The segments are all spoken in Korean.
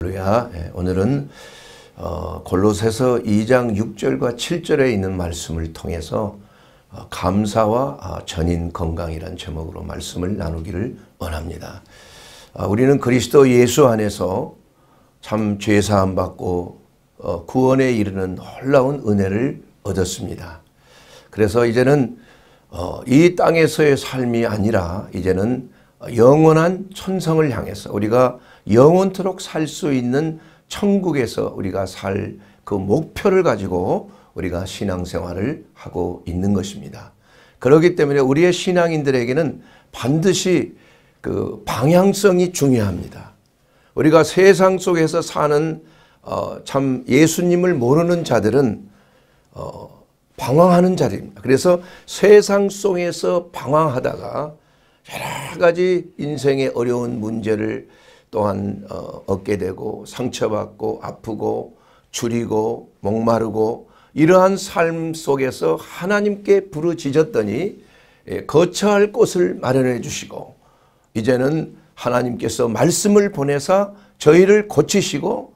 루야 예, 오늘은 어, 골로새서 2장 6절과 7절에 있는 말씀을 통해서 어, 감사와 아, 전인 건강이란 제목으로 말씀을 나누기를 원합니다. 아, 우리는 그리스도 예수 안에서 참 죄사함 받고 어, 구원에 이르는 놀라운 은혜를 얻었습니다. 그래서 이제는 이 땅에서의 삶이 아니라 이제는 영원한 천성을 향해서 우리가 영원토록 살 수 있는 천국에서 우리가 살 그 목표를 가지고 우리가 신앙생활을 하고 있는 것입니다. 그렇기 때문에 우리의 신앙인들에게는 반드시 그 방향성이 중요합니다. 우리가 세상 속에서 사는 어, 참 예수님을 모르는 자들은 어, 방황하는 자리입니다. 그래서 세상 속에서 방황하다가 여러 가지 인생의 어려운 문제를 또한 어, 얻게 되고 상처받고 아프고 줄이고 목마르고 이러한 삶 속에서 하나님께 부르짖었더니 예, 거처할 곳을 마련해 주시고 이제는 하나님께서 말씀을 보내사 저희를 고치시고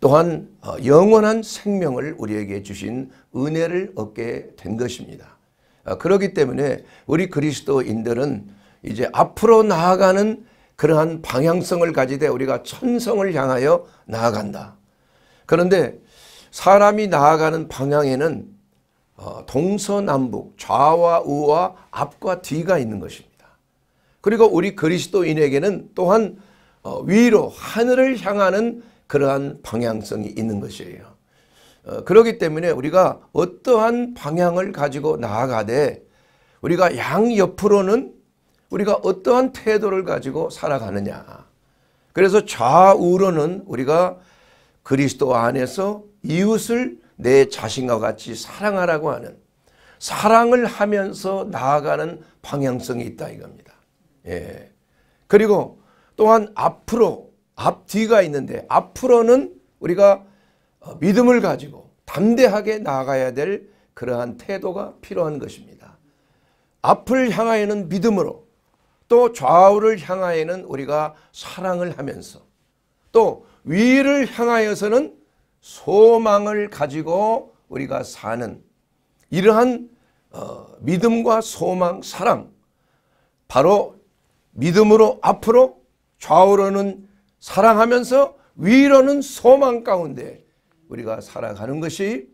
또한 어, 영원한 생명을 우리에게 주신 은혜를 얻게 된 것입니다. 아, 그렇기 때문에 우리 그리스도인들은 이제 앞으로 나아가는 그러한 방향성을 가지되 우리가 천성을 향하여 나아간다. 그런데 사람이 나아가는 방향에는 어, 동서남북, 좌와 우와, 앞과 뒤가 있는 것입니다. 그리고 우리 그리스도인에게는 또한 어, 위로 하늘을 향하는 그러한 방향성이 있는 것이에요. 어, 그렇기 때문에 우리가 어떠한 방향을 가지고 나아가되 우리가 양옆으로는 우리가 어떠한 태도를 가지고 살아가느냐. 그래서 좌우로는 우리가 그리스도 안에서 이웃을 내 자신과 같이 사랑하라고 하는 사랑을 하면서 나아가는 방향성이 있다 이겁니다. 예. 그리고 또한 앞으로 앞뒤가 있는데 앞으로는 우리가 어, 믿음을 가지고 담대하게 나아가야 될 그러한 태도가 필요한 것입니다. 앞을 향하여는 믿음으로 또 좌우를 향하여는 우리가 사랑을 하면서 또 위를 향하여서는 소망을 가지고 우리가 사는 이러한 어, 믿음과 소망, 사랑 바로 믿음으로 앞으로 좌우로는 사랑하면서 위로는 소망 가운데 우리가 살아가는 것이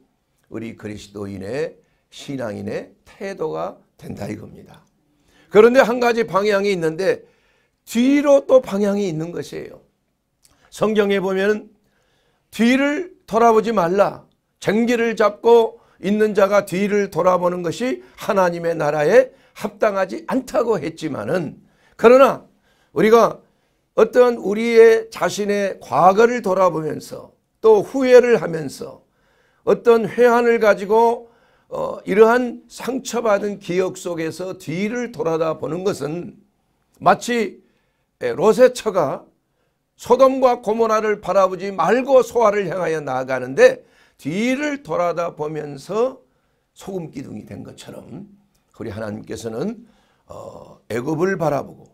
우리 그리스도인의 신앙인의 태도가 된다 이겁니다. 그런데 한 가지 방향이 있는데 뒤로 또 방향이 있는 것이에요. 성경에 보면 뒤를 돌아보지 말라. 쟁기를 잡고 있는 자가 뒤를 돌아보는 것이 하나님의 나라에 합당하지 않다고 했지만은 그러나 우리가 어떤 우리의 자신의 과거를 돌아보면서 또 후회를 하면서 어떤 회한을 가지고 어, 이러한 상처받은 기억 속에서 뒤를 돌아다 보는 것은 마치 예, 로세처가 소돔과 고모라를 바라보지 말고 소화를 향하여 나아가는데 뒤를 돌아다 보면서 소금 기둥이 된 것처럼 우리 하나님께서는 어, 애굽을 바라보고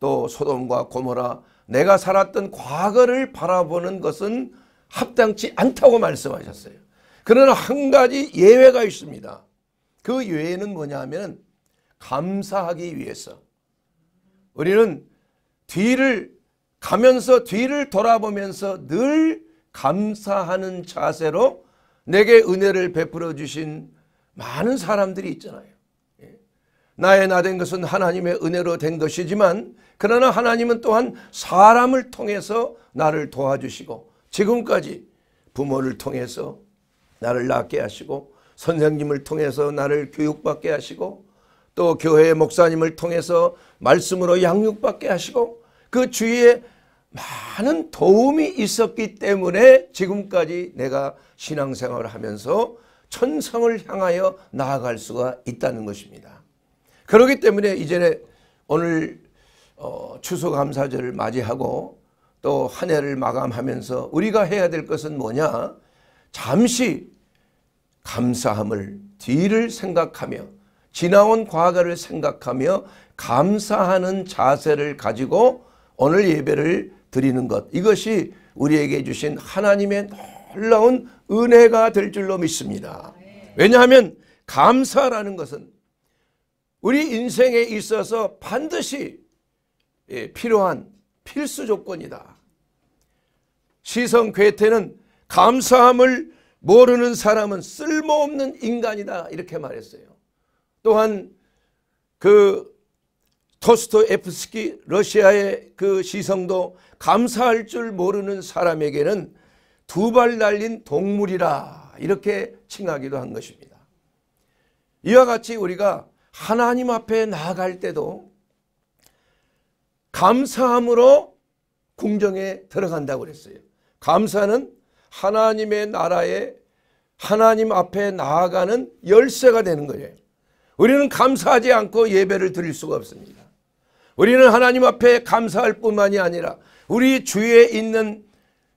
또 소돔과 고모라 내가 살았던 과거를 바라보는 것은 합당치 않다고 말씀하셨어요. 그러나 한 가지 예외가 있습니다. 그 예외는 뭐냐면 감사하기 위해서 우리는 뒤를 가면서 뒤를 돌아보면서 늘 감사하는 자세로 내게 은혜를 베풀어 주신 많은 사람들이 있잖아요. 예. 나의 나된 것은 하나님의 은혜로 된 것이지만 그러나 하나님은 또한 사람을 통해서 나를 도와주시고 지금까지 부모를 통해서 나를 낳게 하시고 선생님을 통해서 나를 교육받게 하시고 또 교회의 목사님을 통해서 말씀으로 양육받게 하시고 그 주위에 많은 도움이 있었기 때문에 지금까지 내가 신앙생활을 하면서 천성을 향하여 나아갈 수가 있다는 것입니다. 그렇기 때문에 이제 는 오늘 어, 추수감사절을 맞이하고 또 한 해를 마감하면서 우리가 해야 될 것은 뭐냐 잠시 감사함을 뒤를 생각하며 지나온 과거를 생각하며 감사하는 자세를 가지고 오늘 예배를 드리는 것 이것이 우리에게 주신 하나님의 놀라운 은혜가 될 줄로 믿습니다. 왜냐하면 감사라는 것은 우리 인생에 있어서 반드시 예, 필요한 필수 조건이다. 시성 괴태는 감사함을 모르는 사람은 쓸모없는 인간이다 이렇게 말했어요. 또한 그 토스토에프스키 러시아의 그 시성도 감사할 줄 모르는 사람에게는 두발 달린 동물이라 이렇게 칭하기도 한 것입니다. 이와 같이 우리가 하나님 앞에 나아갈 때도 감사함으로 궁정에 들어간다고 그랬어요. 감사는 하나님의 나라에 하나님 앞에 나아가는 열쇠가 되는 거예요. 우리는 감사하지 않고 예배를 드릴 수가 없습니다. 우리는 하나님 앞에 감사할 뿐만이 아니라 우리 주위에 있는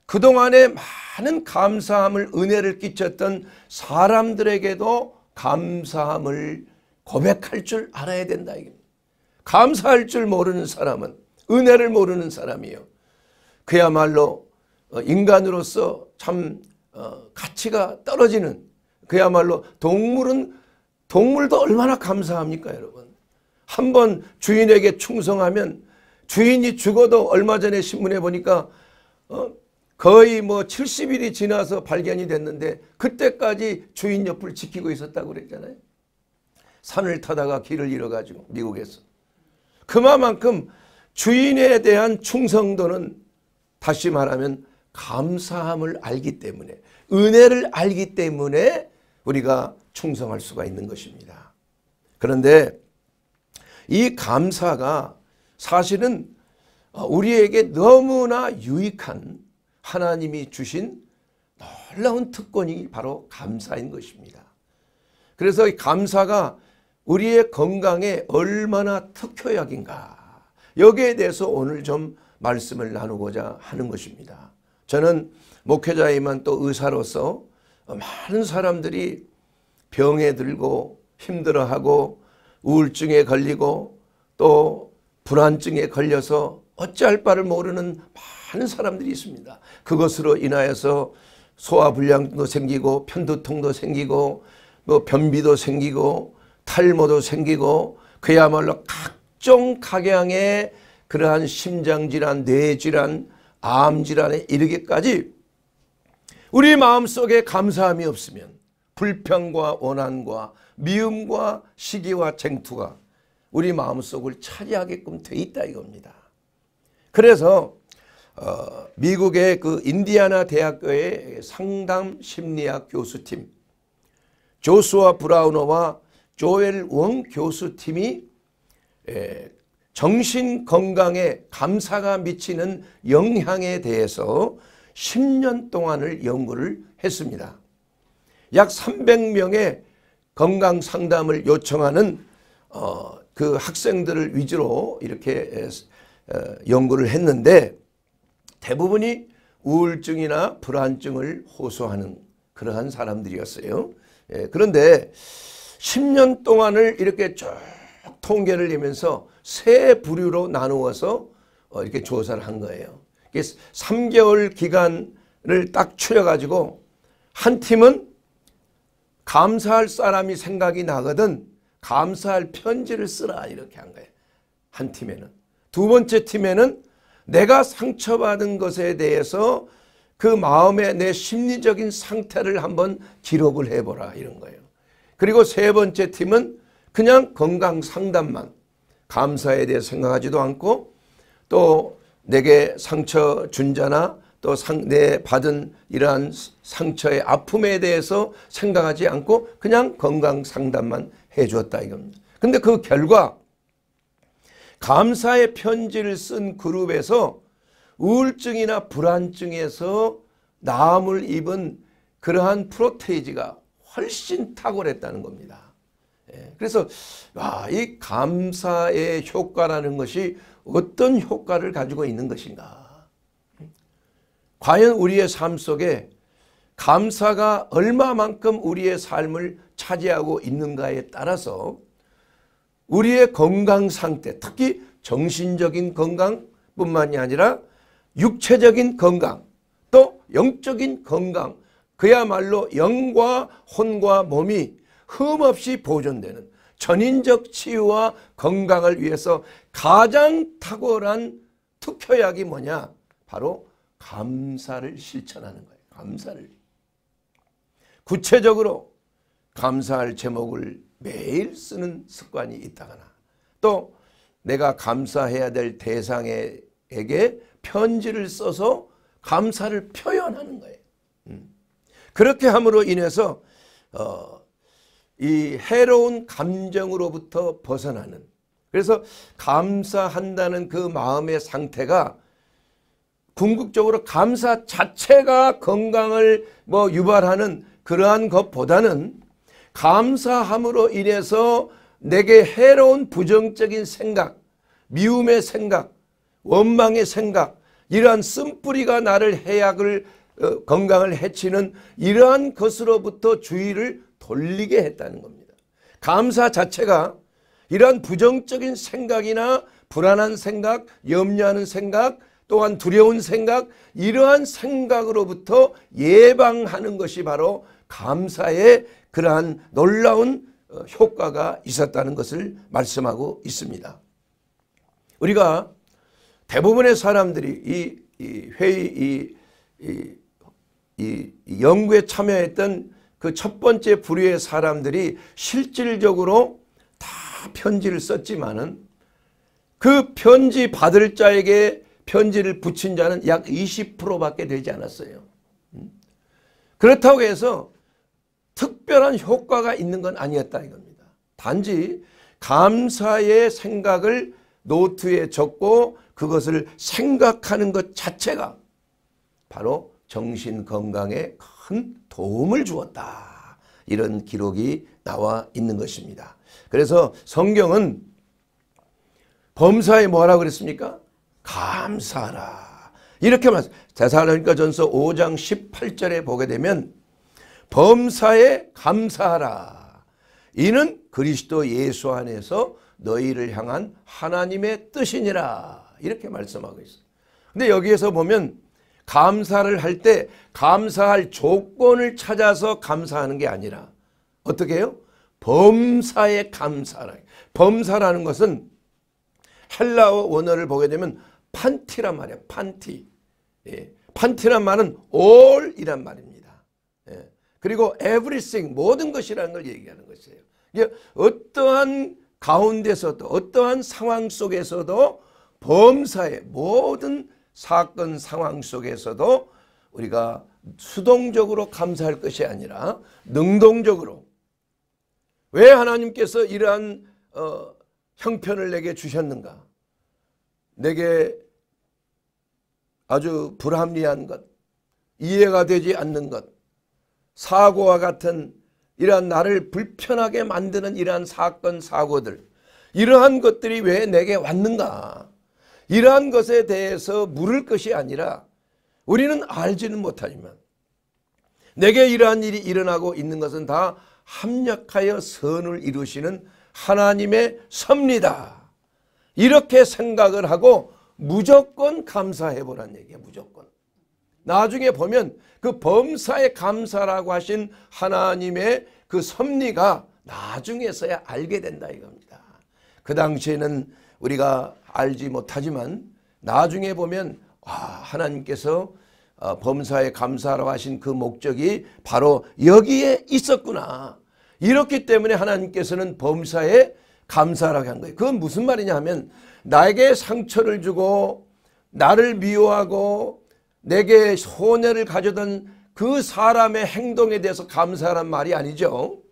그동안의 많은 감사함을 은혜를 끼쳤던 사람들에게도 감사함을 고백할 줄 알아야 된다. 감사할 줄 모르는 사람은 은혜를 모르는 사람이요. 그야말로 어, 인간으로서 참 어, 가치가 떨어지는 그야말로 동물은 동물도 얼마나 감사합니까 여러분. 한 번 주인에게 충성하면 주인이 죽어도 얼마 전에 신문에 보니까 어, 거의 뭐 70일이 지나서 발견이 됐는데 그때까지 주인 옆을 지키고 있었다고 그랬잖아요. 산을 타다가 길을 잃어가지고 미국에서. 그만큼 주인에 대한 충성도는 다시 말하면 감사함을 알기 때문에 은혜를 알기 때문에 우리가 충성할 수가 있는 것입니다. 그런데 이 감사가 사실은 어, 우리에게 너무나 유익한 하나님이 주신 놀라운 특권이 바로 감사인 것입니다. 그래서 이 감사가 우리의 건강에 얼마나 특효약인가 여기에 대해서 오늘 좀 말씀을 나누고자 하는 것입니다. 저는 목회자이만 또 의사로서 많은 사람들이 병에 들고 힘들어하고 우울증에 걸리고 또 불안증에 걸려서 어찌할 바를 모르는 많은 사람들이 있습니다. 그것으로 인하여서 소화불량도 생기고 편두통도 생기고 뭐 변비도 생기고 탈모도 생기고 그야말로 각종 각양의 그러한 심장질환, 뇌질환, 암 질환에 이르기까지 우리 마음속에 감사함이 없으면 불평과 원한과 미움과 시기와 쟁투가 우리 마음속을 차지하게끔 돼 있다 이겁니다. 그래서 어, 미국의 그 인디아나 대학교의 상담 심리학 교수팀 조수아 브라우너와 조엘 웡 교수팀이 에, 정신 건강에 감사가 미치는 영향에 대해서 10년 동안을 연구를 했습니다. 약 300명의 건강 상담을 요청하는 어, 그 학생들을 위주로 이렇게 어, 연구를 했는데 대부분이 우울증이나 불안증을 호소하는 그러한 사람들이었어요. 예, 그런데 10년 동안을 이렇게 쭉 통계를 내면서 세 부류로 나누어서 어, 이렇게 조사를 한 거예요. 3개월 기간을 딱 추려가지고 한 팀은 감사할 사람이 생각이 나거든 감사할 편지를 쓰라 이렇게 한 거예요. 한 팀에는. 두 번째 팀에는 내가 상처받은 것에 대해서 그 마음의 내 심리적인 상태를 한번 기록을 해보라 이런 거예요. 그리고 세 번째 팀은 그냥 건강 상담만 감사에 대해 생각하지도 않고 또 내게 상처 준 자나 또 내 받은 이러한 상처의 아픔에 대해서 생각하지 않고 그냥 건강 상담만 해주었다 이겁니다. 근데 그 결과 감사의 편지를 쓴 그룹에서 우울증이나 불안증에서 나음을 입은 그러한 프로테이지가 훨씬 탁월했다는 겁니다. 예. 그래서 와, 이 감사의 효과라는 것이 어떤 효과를 가지고 있는 것인가. 과연 우리의 삶 속에 감사가 얼마만큼 우리의 삶을 차지하고 있는가에 따라서 우리의 건강 상태, 특히 정신적인 건강뿐만이 아니라 육체적인 건강, 또 영적인 건강, 그야말로 영과 혼과 몸이 흠없이 보존되는 전인적 치유와 건강을 위해서 가장 탁월한 투표약이 뭐냐? 바로 감사를 실천하는 거예요. 감사를. 구체적으로 감사할 제목을 매일 쓰는 습관이 있다거나 또 내가 감사해야 될 대상에게 편지를 써서 감사를 표현하는 거예요. 음. 그렇게 함으로 인해서 어, 이 해로운 감정으로부터 벗어나는 그래서 감사한다는 그 마음의 상태가 궁극적으로 감사 자체가 건강을 뭐 유발하는 그러한 것보다는 감사함으로 인해서 내게 해로운 부정적인 생각, 미움의 생각, 원망의 생각, 이러한 쓴뿌리가 나를 해약을 어, 건강을 해치는 이러한 것으로부터 주의를 돌리게 했다는 겁니다. 감사 자체가 이러한 부정적인 생각이나 불안한 생각, 염려하는 생각, 또한 두려운 생각, 이러한 생각으로부터 예방하는 것이 바로 감사의 그러한 놀라운 어, 효과가 있었다는 것을 말씀하고 있습니다. 우리가 대부분의 사람들이 이, 회의, 이, 이, 이 연구에 참여했던 그첫 번째 부류의 사람들이 실질적으로 다 편지를 썼지만은 그 편지 받을 자에게 편지를 붙인 자는 약 20%밖에 되지 않았어요. 음? 그렇다고 해서 특별한 효과가 있는 건 아니었다 이겁니다. 단지 감사의 생각을 노트에 적고 그것을 생각하는 것 자체가 바로 정신 건강에 큰 도움을 주었다. 이런 기록이 나와 있는 것입니다. 그래서 성경은 범사에 뭐하라 그랬습니까? 감사하라. 이렇게 말씀. 대사로니까 전서 5장 18절에 보게 되면 범사에 감사하라. 이는 그리스도 예수 안에서 너희를 향한 하나님의 뜻이니라. 이렇게 말씀하고 있어요. 근데 여기에서 보면 감사를 할 때 감사할 조건을 찾아서 감사하는 게 아니라 어떻게 해요? 범사의 감사라. 범사라는 것은 헬라어 원어를 보게 되면 판티란 말이야. 판티. 예. 판티란 말은 all이란 말입니다. 예. 그리고 everything 모든 것이라는 걸 얘기하는 것이에요. 어떠한 가운데서도 어떠한 상황 속에서도 범사의 모든 사건 상황 속에서도 우리가 수동적으로 감사할 것이 아니라 능동적으로 왜 하나님께서 이러한 어, 형편을 내게 주셨는가 내게 아주 불합리한 것 이해가 되지 않는 것 사고와 같은 이러한 나를 불편하게 만드는 이러한 사건 사고들 이러한 것들이 왜 내게 왔는가 이러한 것에 대해서 물을 것이 아니라 우리는 알지는 못하지만 내게 이러한 일이 일어나고 있는 것은 다 합력하여 선을 이루시는 하나님의 섭리다 이렇게 생각을 하고 무조건 감사해 보란 얘기야 무조건. 나중에 보면 그범사에 감사라고 하신 하나님의 그 섭리가 나중에서야 알게 된다 이겁니다. 그 당시에는 우리가 알지 못하지만 나중에 보면 아, 하나님께서 어, 범사에 감사하라고 하신 그 목적이 바로 여기에 있었구나. 이렇기 때문에 하나님께서는 범사에 감사하라고 한 거예요. 그건 무슨 말이냐 하면 나에게 상처를 주고 나를 미워하고 내게 손해를 가져던 그 사람의 행동에 대해서 감사하란 말이 아니죠.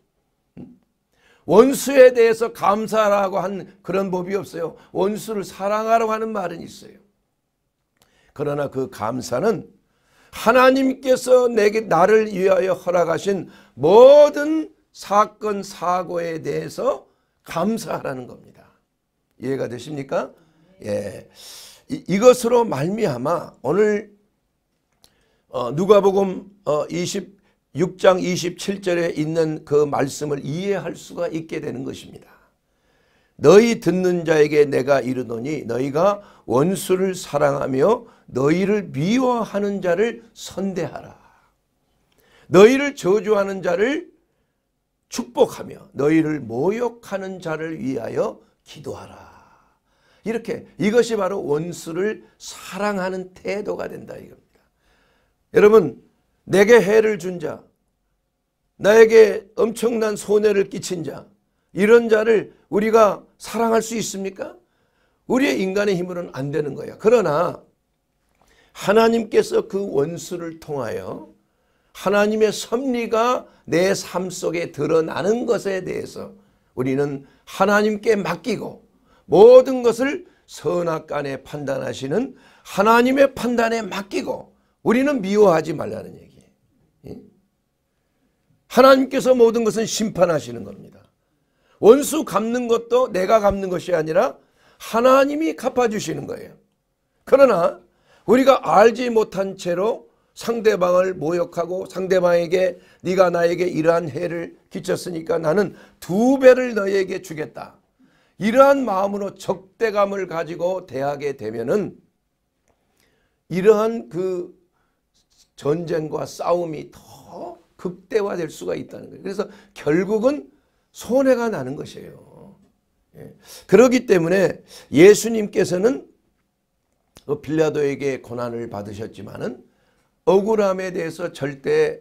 원수에 대해서 감사라고 한 그런 법이 없어요. 원수를 사랑하라고 하는 말은 있어요. 그러나 그 감사는 하나님께서 내게 나를 위하여 허락하신 모든 사건 사고에 대해서 감사하라는 겁니다. 이해가 되십니까? 예. 이, 것으로 말미암아 오늘 어, 누가복음 어, 6장 27절에 있는 그 말씀을 이해할 수가 있게 되는 것입니다. 너희 듣는 자에게 내가 이르노니 너희가 원수를 사랑하며 너희를 미워하는 자를 선대하라. 너희를 저주하는 자를 축복하며 너희를 모욕하는 자를 위하여 기도하라. 이렇게 이것이 바로 원수를 사랑하는 태도가 된다 이겁니다. 여러분 내게 해를 준 자, 나에게 엄청난 손해를 끼친 자, 이런 자를 우리가 사랑할 수 있습니까? 우리의 인간의 힘으로는 안 되는 거예요. 그러나 하나님께서 그 원수를 통하여 하나님의 섭리가 내 삶 속에 드러나는 것에 대해서 우리는 하나님께 맡기고 모든 것을 선악간에 판단하시는 하나님의 판단에 맡기고 우리는 미워하지 말라는 얘기. 하나님께서 모든 것은 심판하시는 겁니다. 원수 갚는 것도 내가 갚는 것이 아니라 하나님이 갚아주시는 거예요. 그러나 우리가 알지 못한 채로 상대방을 모욕하고 상대방에게 네가 나에게 이러한 해를 끼쳤으니까 나는 두 배를 너에게 주겠다. 이러한 마음으로 적대감을 가지고 대하게 되면은 이러한 그 전쟁과 싸움이 더 극대화될 수가 있다는 거예요. 그래서 결국은 손해가 나는 것이에요. 예. 그렇기 때문에 예수님께서는 그 빌라도에게 고난을 받으셨지만은 억울함에 대해서 절대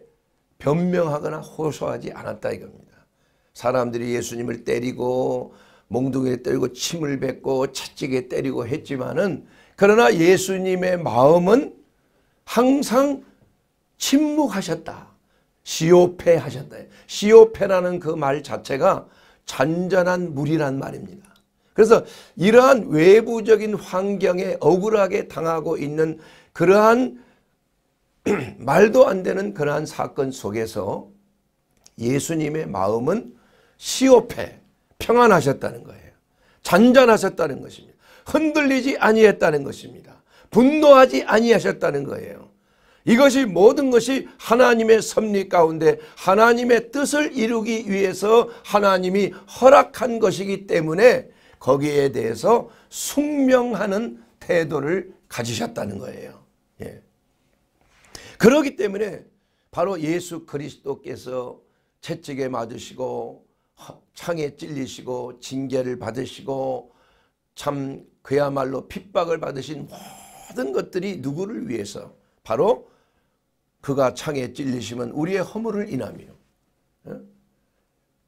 변명하거나 호소하지 않았다 이겁니다. 사람들이 예수님을 때리고 몽둥이에 때리고 침을 뱉고 채찍에 때리고 했지만은 그러나 예수님의 마음은 항상 침묵하셨다. 시오페 하셨다. 시오페라는 그 말 자체가 잔잔한 물이란 말입니다. 그래서 이러한 외부적인 환경에 억울하게 당하고 있는 그러한 말도 안 되는 그러한 사건 속에서 예수님의 마음은 시오페 평안하셨다는 거예요. 잔잔하셨다는 것입니다. 흔들리지 아니했다는 것입니다. 분노하지 아니하셨다는 거예요. 이것이 모든 것이 하나님의 섭리 가운데 하나님의 뜻을 이루기 위해서 하나님이 허락한 것이기 때문에 거기에 대해서 숙명하는 태도를 가지셨다는 거예요. 예. 그러기 때문에 바로 예수 그리스도께서 채찍에 맞으시고 창에 찔리시고 징계를 받으시고 참 그야말로 핍박을 받으신 모든 것들이 누구를 위해서 바로 그가 창에 찔리시면 우리의 허물을 인함이요.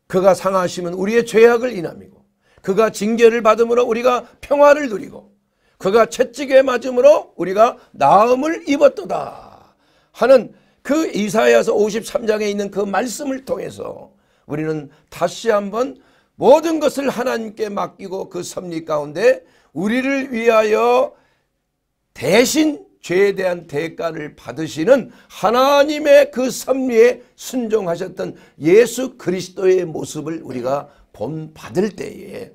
그가 상하시면 우리의 죄악을 인함이고 그가 징계를 받음으로 우리가 평화를 누리고 그가 채찍에 맞음으로 우리가 나음을 입었도다 하는 그 이사야서 53장에 있는 그 말씀을 통해서 우리는 다시 한번 모든 것을 하나님께 맡기고 그 섭리 가운데 우리를 위하여 대신 죄에 대한 대가를 받으시는 하나님의 그 섭리에 순종하셨던 예수 그리스도의 모습을 우리가 본받을 때에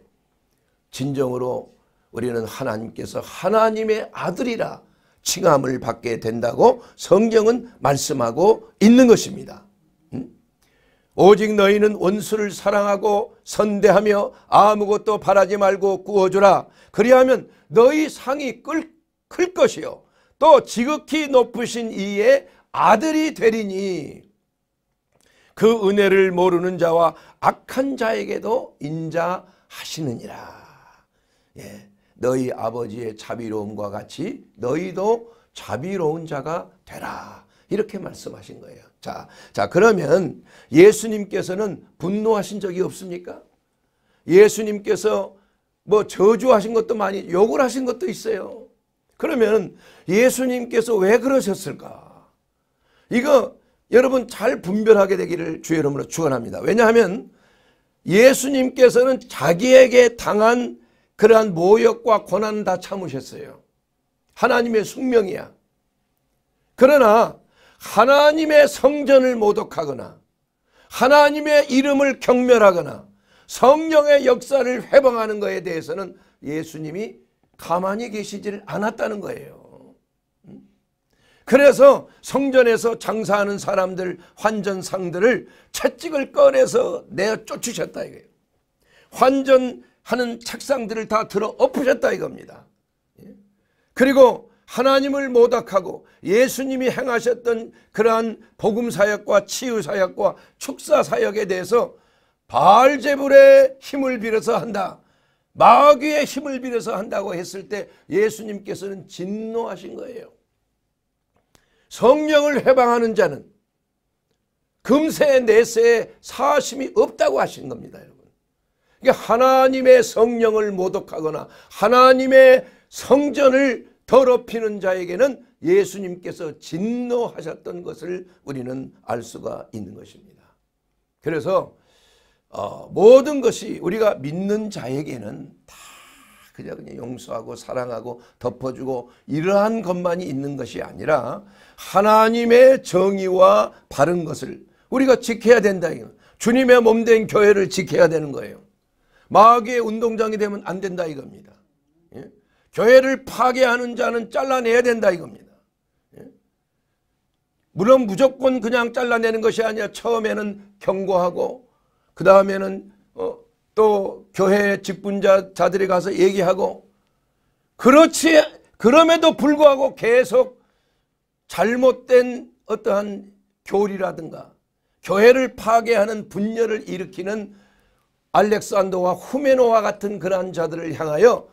진정으로 우리는 하나님께서 하나님의 아들이라 칭함을 받게 된다고 성경은 말씀하고 있는 것입니다. 음? 오직 너희는 원수를 사랑하고 선대하며 아무것도 바라지 말고 구워주라. 그리하면 너희 상이 끌, 클 것이요. 또 지극히 높으신 이의 아들이 되리니 그 은혜를 모르는 자와 악한 자에게도 인자하시느니라. 예, 너희 아버지의 자비로움과 같이 너희도 자비로운 자가 되라. 이렇게 말씀하신 거예요. 자, 자 그러면 예수님께서는 분노하신 적이 없습니까? 예수님께서 뭐 저주하신 것도 많이 욕을 하신 것도 있어요. 그러면 예수님께서 왜 그러셨을까? 이거 여러분 잘 분별하게 되기를 주의 이름으로 축원합니다. 왜냐하면 예수님께서는 자기에게 당한 그러한 모욕과 고난 다 참으셨어요. 하나님의 숙명이야. 그러나 하나님의 성전을 모독하거나 하나님의 이름을 경멸하거나 성령의 역사를 회방하는 것에 대해서는 예수님이 가만히 계시질 않았다는 거예요. 그래서 성전에서 장사하는 사람들 환전상들을 채찍을 꺼내서 내어 쫓으셨다 이거예요. 환전하는 책상들을 다 들어 엎으셨다 이겁니다. 예? 그리고 하나님을 모닥하고 예수님이 행하셨던 그러한 복음사역과 치유사역과 축사사역에 대해서 바알제불의 힘을 빌어서 한다. 마귀의 힘을 빌어서 한다고 했을 때 예수님께서는 진노하신 거예요. 성령을 해방하는 자는 금세 내세에 사심이 없다고 하신 겁니다. 여러분. 그러니까 하나님의 성령을 모독하거나 하나님의 성전을 더럽히는 자에게는 예수님께서 진노하셨던 것을 우리는 알 수가 있는 것입니다. 그래서 어, 모든 것이 우리가 믿는 자에게는 다 그냥, 그냥 용서하고 사랑하고 덮어주고 이러한 것만이 있는 것이 아니라 하나님의 정의와 바른 것을 우리가 지켜야 된다. 주님의 몸 된 교회를 지켜야 되는 거예요. 마귀의 운동장이 되면 안 된다 이겁니다. 예? 교회를 파괴하는 자는 잘라내야 된다 이겁니다. 예? 물론 무조건 그냥 잘라내는 것이 아니라 처음에는 경고하고 그 다음에는 어, 또 교회 직분자 자들이 가서 얘기하고 그렇지 그럼에도 불구하고 계속 잘못된 어떠한 교리라든가 교회를 파괴하는 분열을 일으키는 알렉산더와 후메노와 같은 그러한 자들을 향하여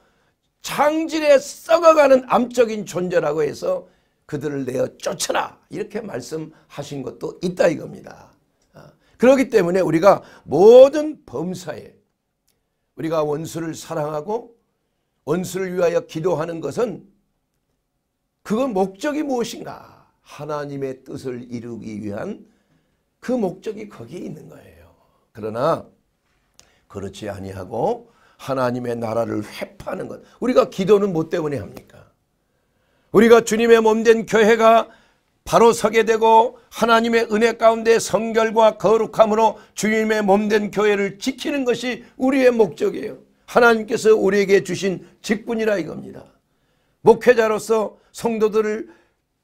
창질에 썩어가는 암적인 존재라고 해서 그들을 내어 쫓아라 이렇게 말씀하신 것도 있다 이겁니다. 그렇기 때문에 우리가 모든 범사에 우리가 원수를 사랑하고 원수를 위하여 기도하는 것은 그건 목적이 무엇인가? 하나님의 뜻을 이루기 위한 그 목적이 거기에 있는 거예요. 그러나 그렇지 아니하고 하나님의 나라를 회파하는 것. 우리가 기도는 뭐 때문에 합니까? 우리가 주님의 몸 된 교회가 바로 서게 되고 하나님의 은혜 가운데 성결과 거룩함으로 주님의 몸된 교회를 지키는 것이 우리의 목적이에요. 하나님께서 우리에게 주신 직분이라 이겁니다. 목회자로서 성도들을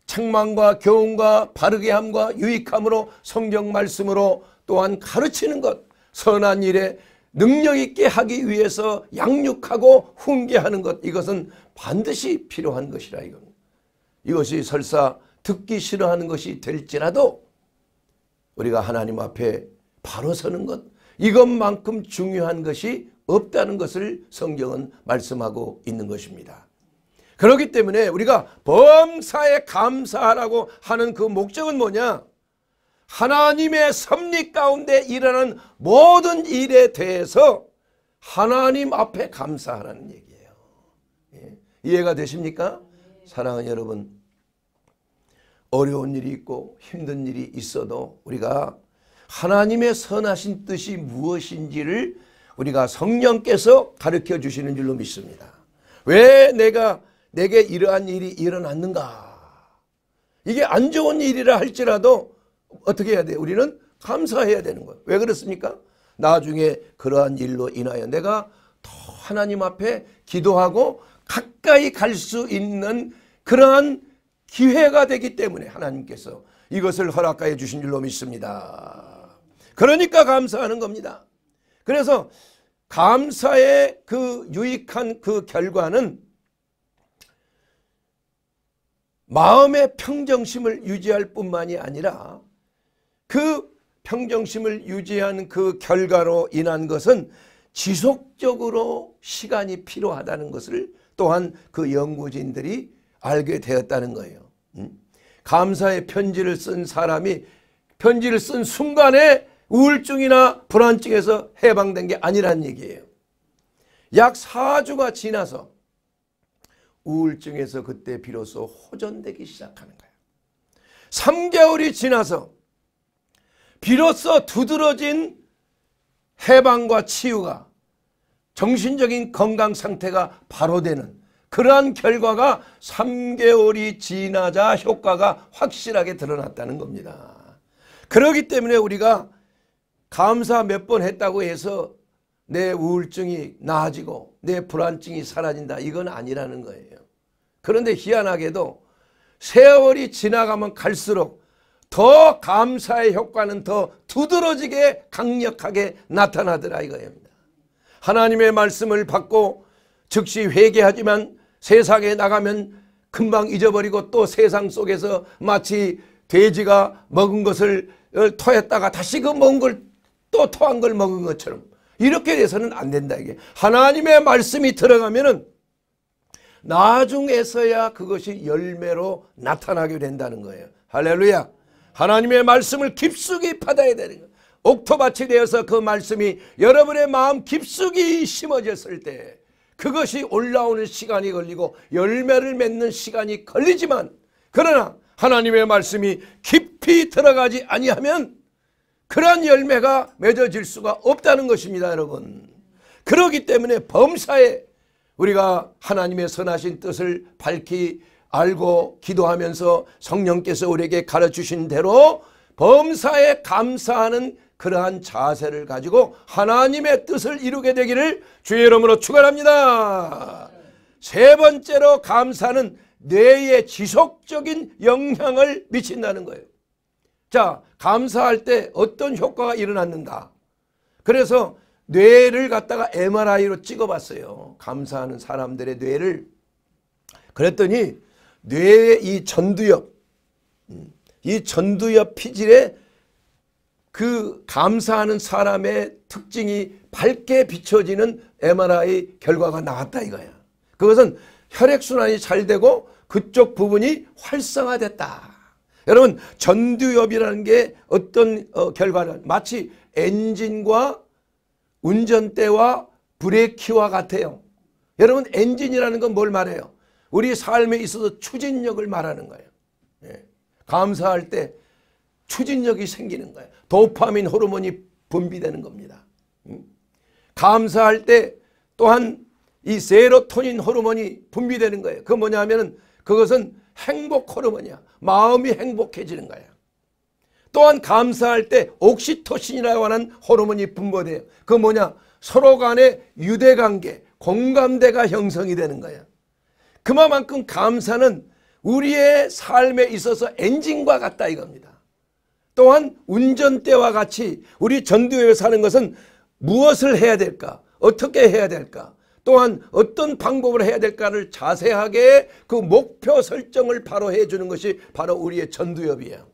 책망과 교훈과 바르게 함과 유익함으로 성경 말씀으로 또한 가르치는 것 선한 일에 능력 있게 하기 위해서 양육하고 훈계하는 것 이것은 반드시 필요한 것이라 이겁니다. 이것이 설사 듣기 싫어하는 것이 될지라도 우리가 하나님 앞에 바로 서는 것 이것만큼 중요한 것이 없다는 것을 성경은 말씀하고 있는 것입니다. 그렇기 때문에 우리가 범사에 감사하라고 하는 그 목적은 뭐냐? 하나님의 섭리 가운데 일어는 모든 일에 대해서 하나님 앞에 감사하라는 얘기예요. 예? 이해가 되십니까? 사랑하는 여러분 어려운 일이 있고 힘든 일이 있어도 우리가 하나님의 선하신 뜻이 무엇인지를 우리가 성령께서 가르쳐 주시는 줄로 믿습니다. 왜 내가 내게 이러한 일이 일어났는가? 이게 안 좋은 일이라 할지라도 어떻게 해야 돼? 우리는 감사해야 되는 거예요. 왜 그렇습니까? 나중에 그러한 일로 인하여 내가 더 하나님 앞에 기도하고 가까이 갈 수 있는 그러한 기회가 되기 때문에 하나님께서 이것을 허락하여 주신 줄로 믿습니다. 그러니까 감사하는 겁니다. 그래서 감사의 그 유익한 그 결과는 마음의 평정심을 유지할 뿐만이 아니라 그 평정심을 유지한 그 결과로 인한 것은 지속적으로 시간이 필요하다는 것을 또한 그 연구진들이 알게 되었다는 거예요. 감사의 편지를 쓴 사람이 편지를 쓴 순간에 우울증이나 불안증에서 해방된 게 아니란 얘기예요. 약 4주가 지나서 우울증에서 그때 비로소 호전되기 시작하는 거예요. 3개월이 지나서 비로소 두드러진 해방과 치유가 정신적인 건강 상태가 바로 되는 그러한 결과가 3개월이 지나자 효과가 확실하게 드러났다는 겁니다. 그러기 때문에 우리가 감사 몇 번 했다고 해서 내 우울증이 나아지고 내 불안증이 사라진다 이건 아니라는 거예요. 그런데 희한하게도 세월이 지나가면 갈수록 더 감사의 효과는 더 두드러지게 강력하게 나타나더라 이거입니다. 하나님의 말씀을 받고 즉시 회개하지만 세상에 나가면 금방 잊어버리고 또 세상 속에서 마치 돼지가 먹은 것을 토했다가 다시 그 먹은 걸 또 토한 걸 먹은 것처럼 이렇게 돼서는 안 된다 이게 하나님의 말씀이 들어가면은 나중에서야 그것이 열매로 나타나게 된다는 거예요 할렐루야 하나님의 말씀을 깊숙이 받아야 되는 거예요 옥토밭이 되어서 그 말씀이 여러분의 마음 깊숙이 심어졌을 때 그것이 올라오는 시간이 걸리고 열매를 맺는 시간이 걸리지만 그러나 하나님의 말씀이 깊이 들어가지 아니하면 그러한 열매가 맺어질 수가 없다는 것입니다 여러분 그러기 때문에 범사에 우리가 하나님의 선하신 뜻을 밝히 알고 기도하면서 성령께서 우리에게 가르치신 대로 범사에 감사하는 그러한 자세를 가지고 하나님의 뜻을 이루게 되기를 주의 이름으로 축원합니다. 세 번째로 감사는 뇌에 지속적인 영향을 미친다는 거예요. 자, 감사할 때 어떤 효과가 일어났는가? 그래서 뇌를 갖다가 MRI로 찍어봤어요. 감사하는 사람들의 뇌를. 그랬더니 뇌의 이 전두엽, 음, 이 전두엽 피질에 그 감사하는 사람의 특징이 밝게 비춰지는 MRI 결과가 나왔다 이거야. 그것은 혈액순환이 잘 되고 그쪽 부분이 활성화됐다. 여러분 전두엽이라는 게 어떤 어, 결과는 마치 엔진과 운전대와 브레이크와 같아요. 여러분 엔진이라는 건 뭘 말해요? 우리 삶에 있어서 추진력을 말하는 거예요. 예. 감사할 때 추진력이 생기는 거예요. 도파민 호르몬이 분비되는 겁니다. 음? 감사할 때 또한 이 세로토닌 호르몬이 분비되는 거예요. 그 뭐냐 하면 그것은 행복 호르몬이야. 마음이 행복해지는 거야. 또한 감사할 때 옥시토신이라고 하는 호르몬이 분비돼요. 그 뭐냐? 서로 간의 유대관계, 공감대가 형성이 되는 거야. 그만큼 감사는 우리의 삶에 있어서 엔진과 같다 이겁니다. 또한 운전대와 같이 우리 전두회에 사는 것은 무엇을 해야 될까? 어떻게 해야 될까? 또한 어떤 방법을 해야 될까를 자세하게 그 목표 설정을 바로 해주는 것이 바로 우리의 전두엽이에요.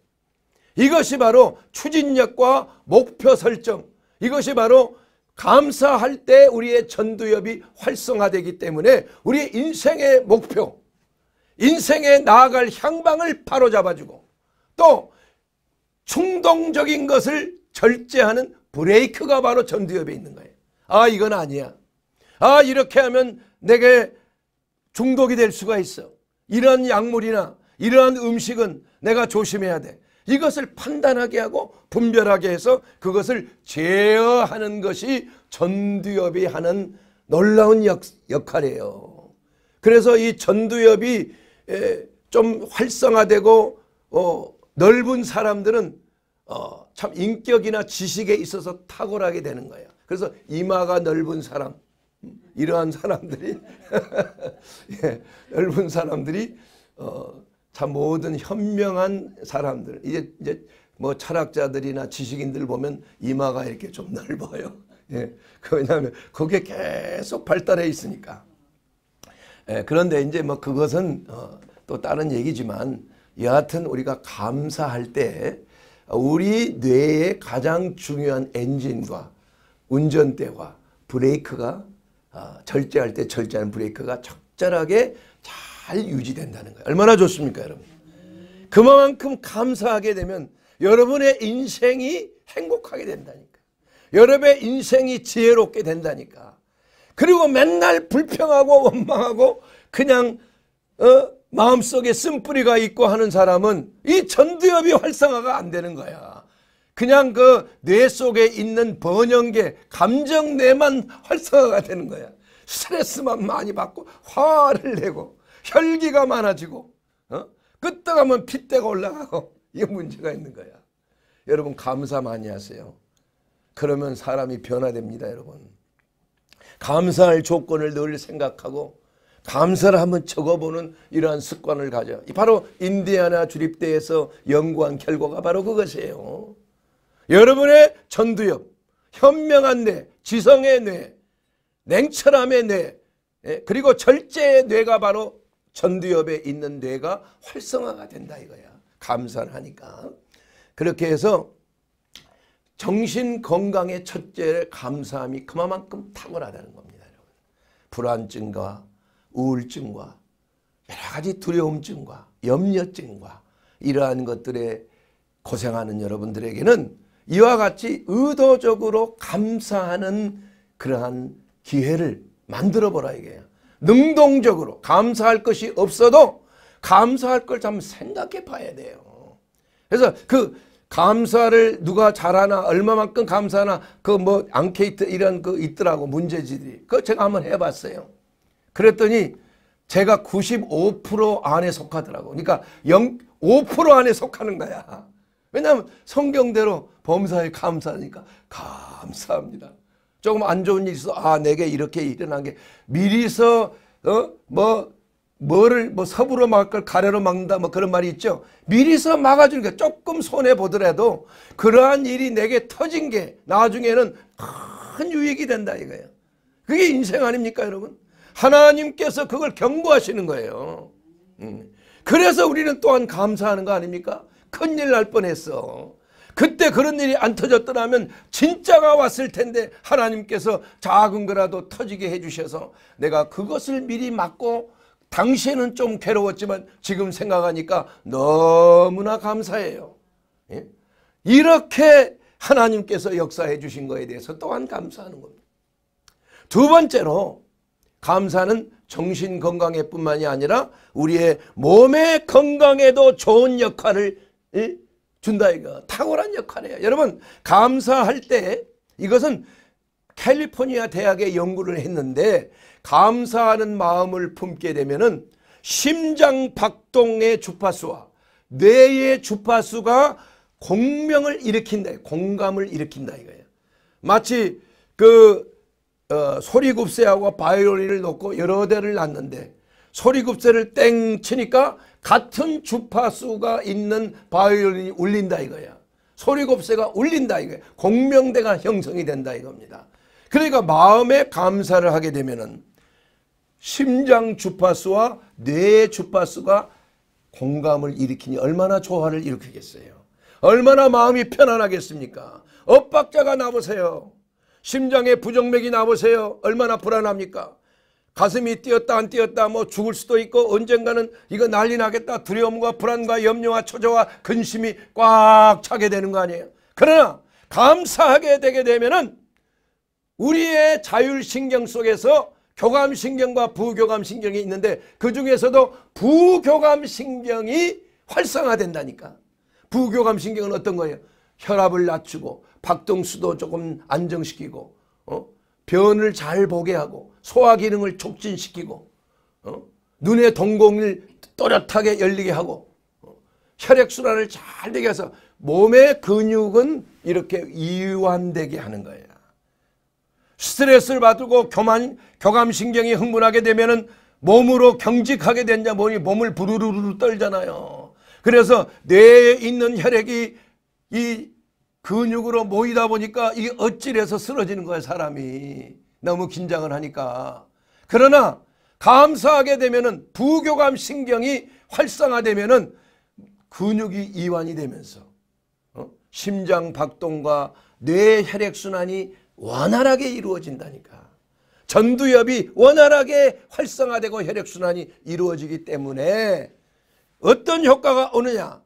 이것이 바로 추진력과 목표 설정 이것이 바로 감사할 때 우리의 전두엽이 활성화되기 때문에 우리 인생의 목표 인생에 나아갈 향방을 바로잡아주고 또 충동적인 것을 절제하는 브레이크가 바로 전두엽에 있는 거예요. 아 이건 아니야. 아 이렇게 하면 내게 중독이 될 수가 있어. 이런 약물이나 이러한 음식은 내가 조심해야 돼. 이것을 판단하게 하고 분별하게 해서 그것을 제어하는 것이 전두엽이 하는 놀라운 역, 역할이에요. 그래서 이 전두엽이 좀 활성화되고 어, 넓은 사람들은 어, 참 인격이나 지식에 있어서 탁월하게 되는 거예요. 그래서 이마가 넓은 사람 음, 이러한 사람들이 예, 넓은 사람들이 어, 참 모든 현명한 사람들 이제 이제 뭐 철학자들이나 지식인들 보면 이마가 이렇게 좀 넓어요. 예, 그 왜냐하면 그게 계속 발달해 있으니까. 예, 그런데 이제 뭐 그것은 어, 또 다른 얘기지만 여하튼 우리가 감사할 때 우리 뇌의 가장 중요한 엔진과 운전대와 브레이크가 어, 절제할 때 절제하는 브레이크가 적절하게 잘 유지된다는 거예요. 얼마나 좋습니까 여러분. 그만큼 감사하게 되면 여러분의 인생이 행복하게 된다니까. 여러분의 인생이 지혜롭게 된다니까. 그리고 맨날 불평하고 원망하고 그냥 어, 마음속에 쓴뿌리가 있고 하는 사람은 이 전두엽이 활성화가 안 되는 거야. 그냥 그 뇌 속에 있는 번영계 감정뇌만 활성화가 되는 거야. 스트레스만 많이 받고 화를 내고 혈기가 많아지고 어? 끄떡하면 핏대가 올라가고 이게 문제가 있는 거야. 여러분 감사 많이 하세요. 그러면 사람이 변화됩니다 여러분. 감사할 조건을 늘 생각하고 감사를 한번 적어보는 이러한 습관을 가져. 바로 인디아나 주립대에서 연구한 결과가 바로 그것이에요. 여러분의 전두엽, 현명한 뇌, 지성의 뇌, 냉철함의 뇌, 예, 그리고 절제의 뇌가 바로 전두엽에 있는 뇌가 활성화가 된다 이거야. 감사를 하니까. 그렇게 해서 정신 건강의 첫째 감사함이 그만큼 탁월하다는 겁니다. 여러분. 불안증과 우울증과 여러 가지 두려움증과 염려증과 이러한 것들에 고생하는 여러분들에게는 이와 같이 의도적으로 감사하는 그러한 기회를 만들어 보라 이게요. 능동적으로 감사할 것이 없어도 감사할 걸참 생각해 봐야 돼요. 그래서 그 감사를 누가 잘하나 얼마만큼 감사하나 그뭐 앙케이트 이런 그 있더라고 문제지들이. 그거 제가 한번 해봤어요. 그랬더니 제가 95% 안에 속하더라고. 그러니까 0, 5% 안에 속하는 거야. 왜냐하면 성경대로 범사에 감사하니까 감사합니다. 조금 안 좋은 일이 있어. 아, 내게 이렇게 일어난 게 미리서 어? 뭐 뭐를 뭐 섭으로 막을 걸 가래로 막는다 뭐 그런 말이 있죠. 미리서 막아주니까 조금 손해 보더라도 그러한 일이 내게 터진 게 나중에는 큰 유익이 된다 이거예요. 그게 인생 아닙니까 여러분? 하나님께서 그걸 경고하시는 거예요. 음. 그래서 우리는 또한 감사하는 거 아닙니까? 큰일 날 뻔했어. 그때 그런 일이 안 터졌더라면 진짜가 왔을 텐데 하나님께서 작은 거라도 터지게 해주셔서 내가 그것을 미리 막고 당시에는 좀 괴로웠지만 지금 생각하니까 너무나 감사해요. 예? 이렇게 하나님께서 역사해 주신 거에 대해서 또한 감사하는 겁니다. 두 번째로 감사는 정신 건강에 뿐만이 아니라 우리의 몸의 건강에도 좋은 역할을 예, 준다 이거 탁월한 역할이에요. 여러분 감사할 때 이것은 캘리포니아 대학에 연구를 했는데 감사하는 마음을 품게 되면은 심장 박동의 주파수와 뇌의 주파수가 공명을 일으킨다. 공감을 일으킨다 이거예요. 마치 그 어, 소리굽쇠하고 바이올린을 놓고 여러 대를 놨는데 소리굽쇠를 땡 치니까 같은 주파수가 있는 바이올린이 울린다 이거야. 소리곱새가 울린다 이거야. 공명대가 형성이 된다 이겁니다. 그러니까 마음에 감사를 하게 되면은 심장 주파수와 뇌 주파수가 공감을 일으키니 얼마나 조화를 일으키겠어요. 얼마나 마음이 편안하겠습니까? 엇박자가 나보세요. 심장에 부정맥이 나보세요. 얼마나 불안합니까? 가슴이 뛰었다 안 뛰었다 뭐 죽을 수도 있고 언젠가는 이거 난리 나겠다 두려움과 불안과 염려와 초조와 근심이 꽉 차게 되는 거 아니에요. 그러나 감사하게 되게 되면은 우리의 자율신경 속에서 교감신경과 부교감신경이 있는데 그 중에서도 부교감신경이 활성화된다니까. 부교감신경은 어떤 거예요? 혈압을 낮추고 박동수도 조금 안정시키고 어? 변을 잘 보게 하고 소화 기능을 촉진시키고 어? 눈의 동공을 또렷하게 열리게 하고 어? 혈액순환을 잘 되게 해서 몸의 근육은 이렇게 이완되게 하는 거예요. 스트레스를 받고 교만, 교감신경이 흥분하게 되면 은 몸으로 경직하게 된자 몸이 몸을 부르르르 떨잖아요. 그래서 뇌에 있는 혈액이 이 근육으로 모이다 보니까 이게 어찌해서 쓰러지는 거야 사람이 너무 긴장을 하니까 그러나 감사하게 되면은 부교감 신경이 활성화되면은 근육이 이완이 되면서 어? 심장 박동과 뇌 혈액 순환이 원활하게 이루어진다니까 전두엽이 원활하게 활성화되고 혈액 순환이 이루어지기 때문에 어떤 효과가 오느냐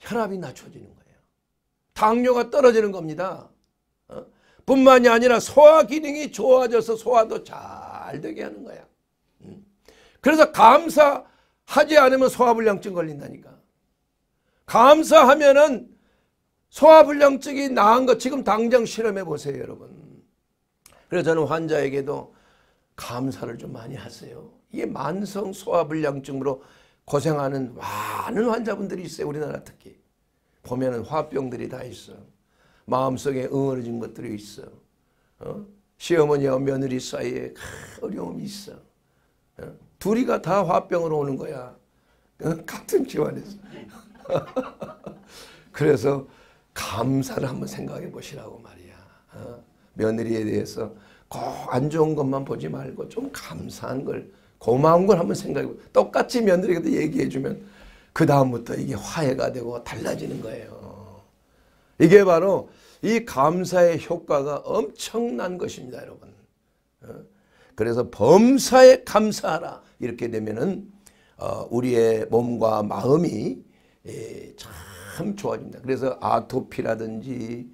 혈압이 낮춰지는 거예요. 당뇨가 떨어지는 겁니다. 어? 뿐만이 아니라 소화 기능이 좋아져서 소화도 잘 되게 하는 거야. 음. 그래서 감사하지 않으면 소화불량증 걸린다니까. 감사하면은 소화불량증이 나은 거 지금 당장 실험해 보세요 여러분. 그래서 저는 환자에게도 감사를 좀 많이 하세요. 이게 만성 소화불량증으로 고생하는 많은 환자분들이 있어요. 우리나라 특히. 보면은 화병들이 다 있어. 마음속에 응어진 것들이 있어. 어? 시어머니와 며느리 사이에 어려움이 있어. 어? 둘이가 다 화병으로 오는 거야. 어? 같은 집안에서. 그래서 감사를 한번 생각해 보시라고 말이야. 어? 며느리에 대해서 안 좋은 것만 보지 말고 좀 감사한 걸 고마운 걸 한번 생각해 보 똑같이 며느리가 얘기해 주면 그 다음부터 이게 화해가 되고 달라지는 거예요. 이게 바로 이 감사의 효과가 엄청난 것입니다, 여러분. 어? 그래서 범사에 감사하라 이렇게 되면은 어, 우리의 몸과 마음이 예, 참 좋아집니다. 그래서 아토피라든지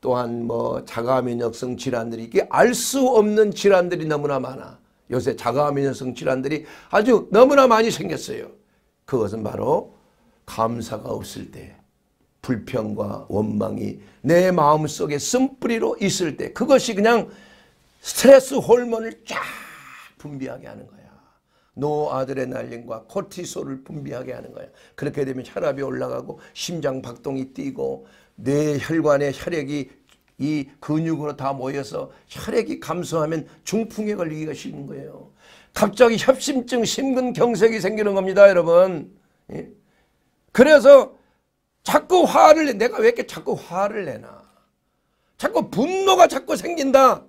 또한 뭐 자가면역성 질환들이 이게 알 수 없는 질환들이 너무나 많아. 요새 자가면역성 질환들이 아주 너무나 많이 생겼어요. 그것은 바로 감사가 없을 때 불평과 원망이 내 마음속에 쓴뿌리로 있을 때 그것이 그냥 스트레스 호르몬을 쫙 분비하게 하는 거야. 노아드레날린과 코티솔을 분비하게 하는 거야. 그렇게 되면 혈압이 올라가고 심장 박동이 뛰고 뇌 혈관의 혈액이 이 근육으로 다 모여서 혈액이 감소하면 중풍에 걸리기가 쉬운 거예요. 갑자기 협심증, 심근경색이 생기는 겁니다, 여러분. 예? 그래서 자꾸 화를 내. 내가 왜 이렇게 자꾸 화를 내나. 자꾸 분노가 자꾸 생긴다.